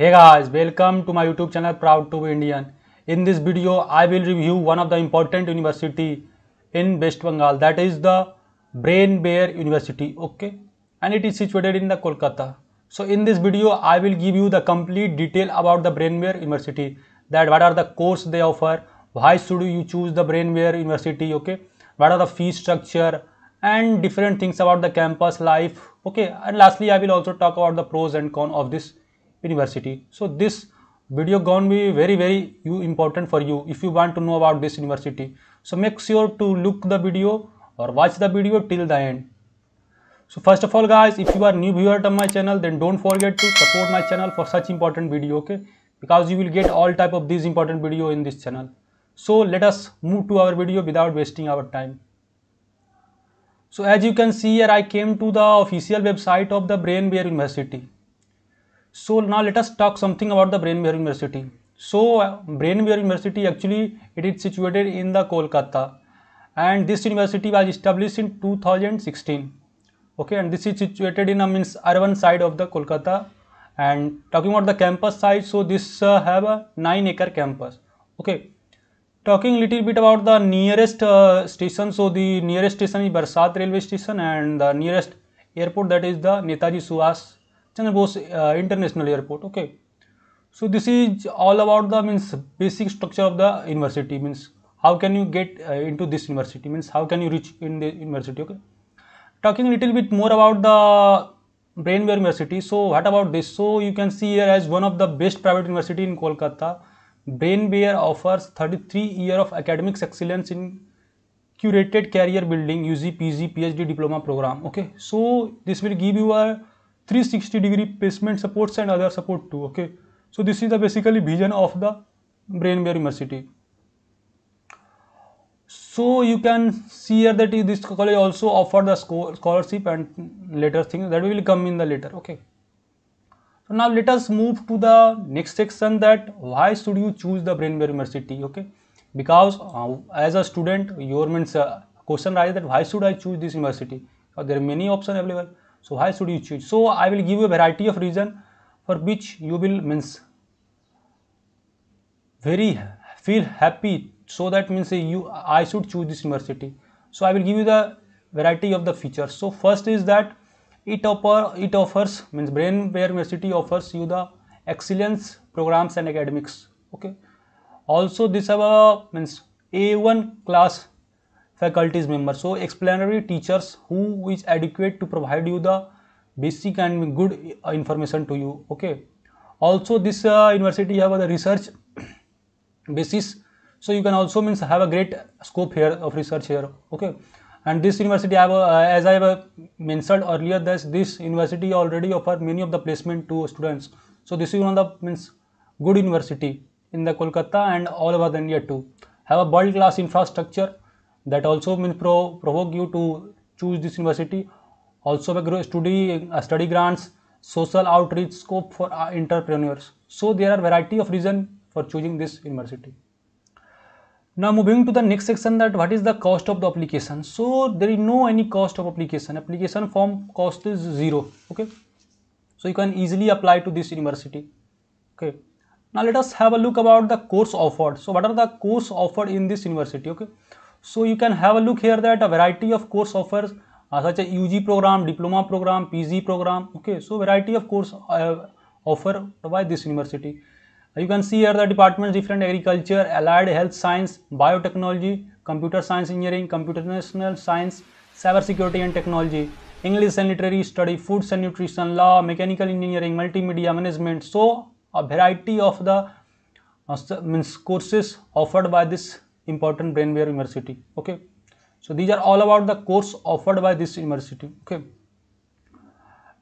Hey guys, welcome to my YouTube channel Proud to be Indian. In this video, I will review one of the important university in West Bengal that is the Brain Bear University, okay? And it is situated in the Kolkata. So in this video, I will give you the complete detail about the Brain Bear University that what are the course they offer, why should you choose the Brain Bear University, okay? What are the fee structure and different things about the campus life, okay? And lastly, I will also talk about the pros and cons of this university. So, this video going to be very very important for you if you want to know about this university. So, make sure to look the video or watch the video till the end. So first of all guys, if you are new viewer to my channel, then don't forget to support my channel for such important video, okay? Because you will get all type of these important video in this channel. So let us move to our video without wasting our time. So as you can see here, I came to the official website of the Brainware University. So now let us talk something about the Brain Bihar University. So uh, Brain Bihar University actually it is situated in the Kolkata and this university was established in 2016 okay and this is situated in a uh, means urban side of the Kolkata and talking about the campus size so this uh, have a 9 acre campus okay talking little bit about the nearest uh, station so the nearest station is Barsat railway station and the nearest airport that is the Netaji Suhas uh, International Airport. Okay, so this is all about the means basic structure of the university means how can you get uh, into this university means how can you reach in the university. Okay, talking a little bit more about the brainware university. So what about this? So you can see here as one of the best private university in Kolkata. Brainware offers 33 year of academic excellence in curated career building UG, PG, PhD diploma program. Okay, so this will give you a 360 degree placement supports and other support too okay so this is the basically vision of the brain bear so you can see here that this college also offer the scholarship and later thing that will come in the later okay so now let us move to the next section that why should you choose the brain bear university okay because uh, as a student your means uh, question arises that why should i choose this university there are many options available so, why should you choose? So, I will give you a variety of reason for which you will means very feel happy. So, that means you I should choose this university. So, I will give you the variety of the features. So, first is that it offer it offers means Brainware University offers you the excellence programs and academics. Okay. Also, this have a means A1 class faculties member so explanatory teachers who is adequate to provide you the basic and good uh, information to you okay also this uh, university have the research basis so you can also means have a great scope here of research here okay and this university I have a, uh, as I have uh, mentioned earlier this this university already offer many of the placement to students so this is one of the means good university in the Kolkata and all over the India too have a world class infrastructure that also means pro, provoke you to choose this university also a study uh, study grants social outreach scope for uh, entrepreneurs so there are variety of reason for choosing this university now moving to the next section that what is the cost of the application so there is no any cost of application application form cost is zero okay so you can easily apply to this university okay now let us have a look about the course offered so what are the course offered in this university okay so you can have a look here that a variety of course offers uh, such as UG program, diploma program, PG program. Okay, so variety of course uh, offer by this university. you can see here the departments different agriculture, allied health science, biotechnology, computer science engineering, computational science, cyber security and technology, English and literary study, foods and nutrition, law, mechanical engineering, multimedia management. So a variety of the uh, means courses offered by this important brainware university okay so these are all about the course offered by this university okay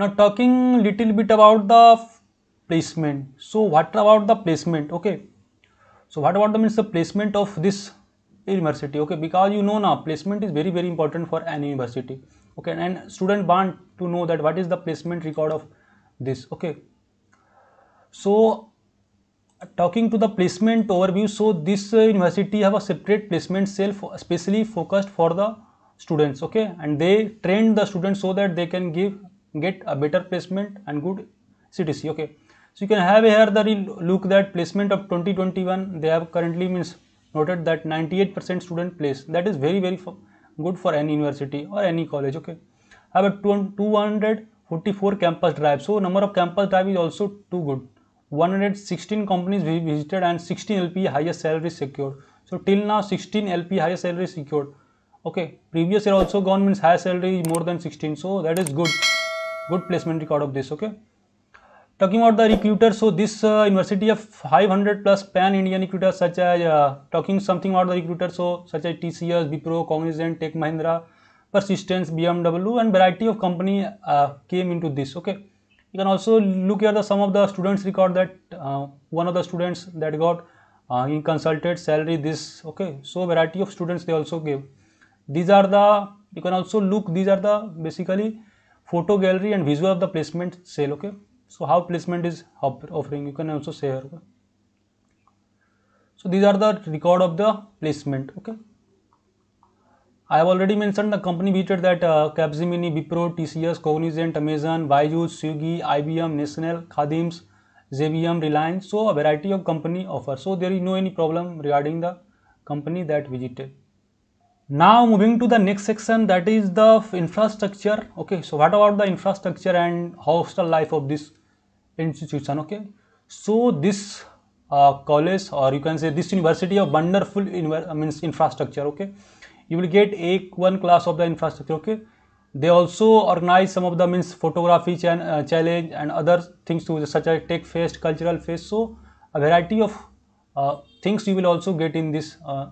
now talking little bit about the placement so what about the placement okay so what about the means the placement of this university okay because you know now placement is very very important for any university okay and student want to know that what is the placement record of this okay so talking to the placement overview so this uh, university have a separate placement cell specially especially focused for the students okay and they train the students so that they can give get a better placement and good ctc okay so you can have here the look that placement of 2021 they have currently means noted that 98 percent student place that is very very good for any university or any college okay have a 244 campus drive so number of campus drive is also too good 116 companies we visited and 16 LP higher salary secured. So till now 16 LP higher salary secured. Okay, previous year also government's higher salary more than 16. So that is good, good placement record of this. Okay. Talking about the recruiter, so this uh, university of 500 plus pan-Indian recruiters such as uh, talking something about the recruiter, so such as TCS, Bipro, Cognizant, Tech Mahindra, Persistence, BMW and variety of company uh, came into this. Okay you can also look here the some of the students record that uh, one of the students that got uh, consulted salary this okay. So variety of students they also give. These are the you can also look these are the basically photo gallery and visual of the placement sale okay. So how placement is offering you can also say here. Okay? So these are the record of the placement okay. I have already mentioned the company we that uh, Capgemini, Wipro, TCS, Cognizant, Amazon, Byju's, Swiggy, IBM, National, Khadims, JBM, Reliance. So a variety of company offer. So there is no any problem regarding the company that visited. Now moving to the next section that is the infrastructure. Okay, so what about the infrastructure and hostel life of this institution? Okay, so this uh, college or you can say this university of wonderful means infrastructure. Okay you will get a one class of the infrastructure okay they also organize some of the means photography ch uh, challenge and other things too such as tech fest cultural fest so a variety of uh, things you will also get in this uh,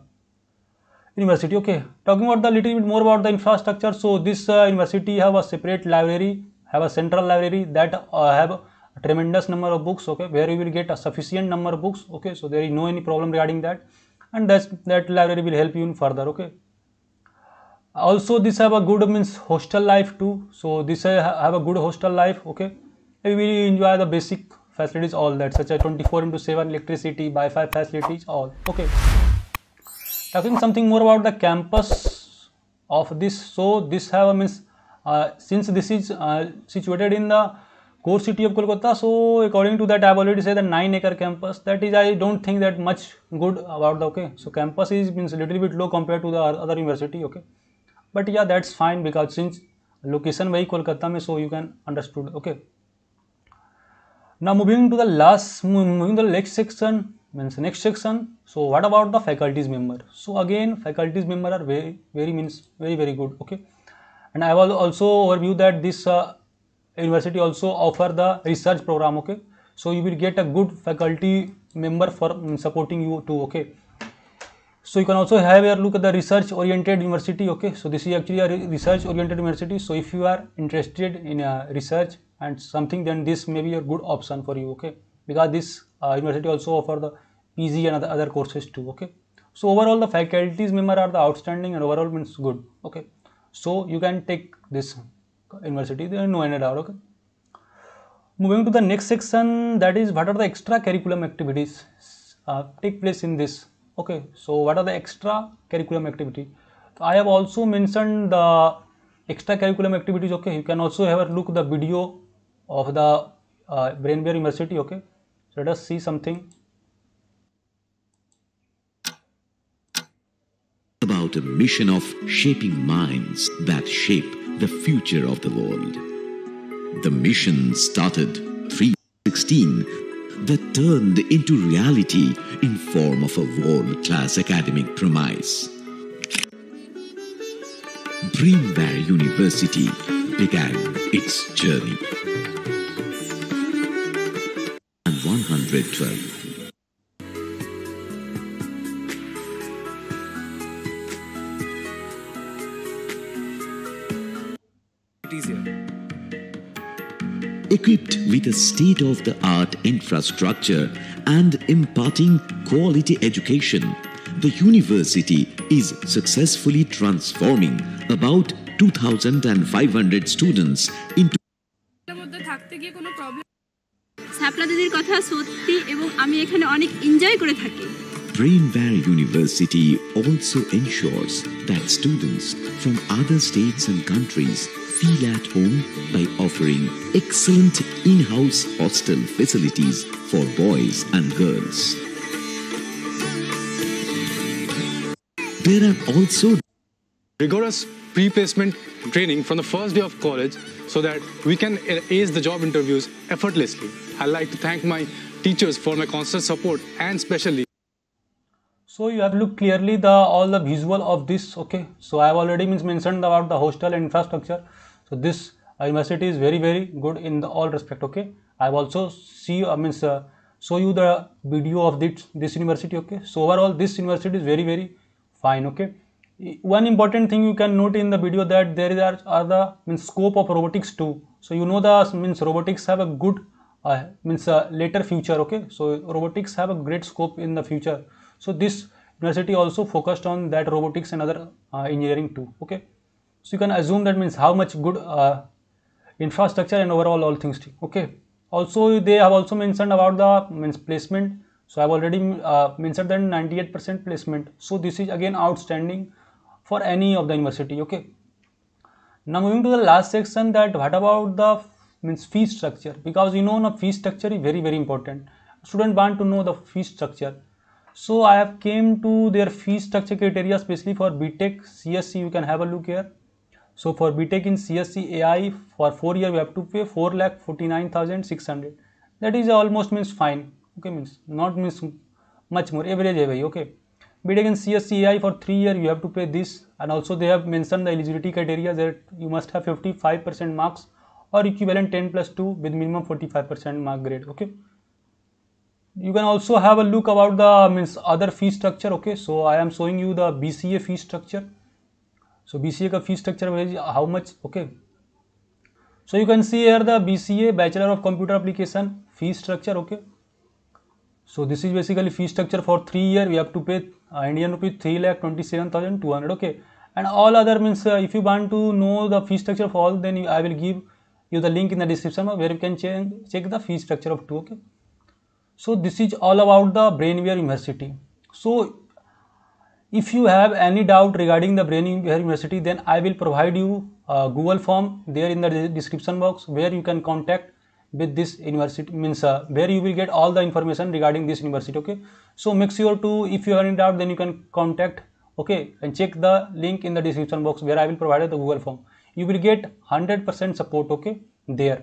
university okay talking about the little bit more about the infrastructure so this uh, university have a separate library have a central library that uh, have a tremendous number of books okay where you will get a sufficient number of books okay so there is no any problem regarding that and that's that library will help you in further okay also this have a good means hostel life too so this have a good hostel life okay we enjoy the basic facilities all that such as 24 into 7 electricity wi-fi facilities all okay talking something more about the campus of this so this have a means uh, since this is uh, situated in the core city of Kolkata. So according to that, I've already said the nine acre campus. That is, I don't think that much good about the okay. So campus is means a little bit low compared to the other university. Okay but yeah that's fine because since location by kolkata mein so you can understood okay now moving to the last moving to the next section means next section so what about the faculties member so again faculties member are very very means very very good okay and i will also overview that this uh, university also offer the research program okay so you will get a good faculty member for mm, supporting you too okay so you can also have a look at the research oriented university. Okay, so this is actually a research oriented university. So if you are interested in uh, research and something, then this may be a good option for you. Okay, because this uh, university also offer the PG and other, other courses too. Okay, so overall the faculties member are the outstanding and overall means good. Okay, so you can take this university. There is no any doubt. Okay. Moving to the next section, that is what are the curriculum activities uh, take place in this okay so what are the extra curriculum activity so i have also mentioned the extra curriculum activities okay you can also have a look the video of the uh, brainware university okay so let us see something about a mission of shaping minds that shape the future of the world the mission started 316 that turned into reality in form of a world-class academic promise. Dreamware University began its journey. 112 equipped with a state of the art infrastructure and imparting quality education, the university is successfully transforming about 2500 students into স্যাপলা দিদির Brainware University also ensures that students from other states and countries feel at home by offering excellent in-house hostel facilities for boys and girls. There are also rigorous pre-placement training from the first day of college so that we can ace the job interviews effortlessly. I'd like to thank my teachers for my constant support and specially. so you have looked clearly the all the visual of this okay so i have already means mentioned about the hostel infrastructure so this university is very very good in the all respect okay i've also see i mean uh, show you the video of this this university okay so overall this university is very very fine okay one important thing you can note in the video that there is are, are the means scope of robotics too so you know the means robotics have a good uh, means uh, later future okay so robotics have a great scope in the future so this university also focused on that robotics and other uh, engineering too okay so you can assume that means how much good uh, infrastructure and overall all things. Okay. Also, they have also mentioned about the means placement. So I've already uh, mentioned that 98% placement. So this is again outstanding for any of the university. Okay. Now moving to the last section that what about the means fee structure because you know the fee structure is very very important. Student want to know the fee structure. So I have came to their fee structure criteria especially for BTEC, CSC you can have a look here. So for BTEC in CSC AI for 4 year we have to pay 4 lakh 49,600 that is almost means fine okay means not means much more average away okay. BTEC in CSC AI for 3 year you have to pay this and also they have mentioned the eligibility criteria that you must have 55 percent marks or equivalent 10 plus 2 with minimum 45 percent mark grade okay. You can also have a look about the means other fee structure okay so I am showing you the BCA fee structure so B C A का fee structure how much okay so you can see here the B C A bachelor of computer application fee structure okay so this is basically fee structure for three year we have to pay Indian rupees three lakh twenty seven thousand two hundred okay and all other means if you want to know the fee structure for all then you I will give you the link in the description में where you can change check the fee structure of to okay so this is all about the Brainware university so If you have any doubt regarding the Brain University, then I will provide you Google form there in the description box where you can contact with this university means uh, where you will get all the information regarding this university okay so make sure to if you have any doubt then you can contact okay and check the link in the description box where i will provide the google form you will get 100% support okay there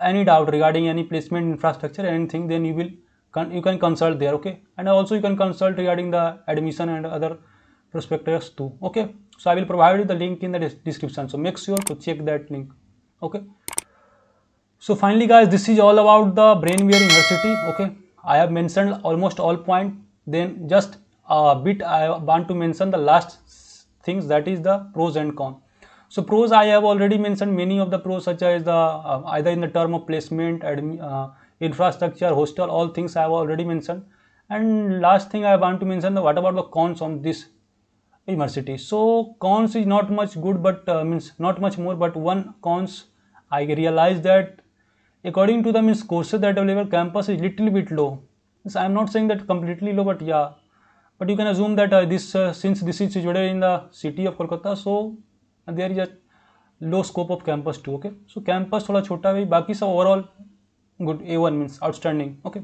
any doubt regarding any placement infrastructure anything then you will you can consult there okay and also you can consult regarding the admission and other prospectus too okay so i will provide you the link in the description so make sure to check that link okay so finally guys this is all about the brainware university okay i have mentioned almost all point then just a bit i want to mention the last things that is the pros and cons so pros I have already mentioned many of the pros such as the uh, either in the term of placement, admi uh, infrastructure, hostel, all things I have already mentioned. And last thing I want to mention, what about the cons on this university? So cons is not much good, but uh, means not much more, but one cons, I realize that according to the means courses that available, campus is little bit low. So I am not saying that completely low, but yeah. But you can assume that uh, this, uh, since this is situated in the city of Kolkata, so there is a low scope of campus too, okay? So campus थोड़ा छोटा है बाकी सब overall good a1 means outstanding okay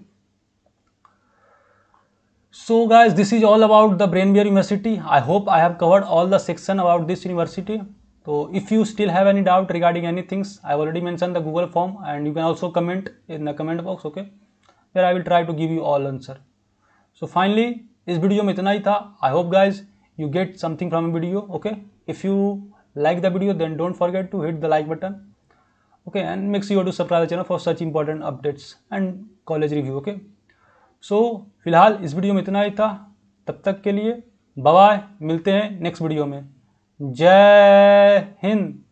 so guys this is all about the brainbeer university i hope i have covered all the section about this university so if you still have any doubt regarding any things i have already mentioned the google form and you can also comment in the comment box okay where i will try to give you all answer so finally is itna hi tha. I hope guys you get something from something video. Okay? If you like the video, then don't forget to hit the like button. okay and make sure you to subscribe the channel for such important updates and college review okay so filhal is video mein itna hi tha tab tak ke liye bye bye milte hain next video mein jai hind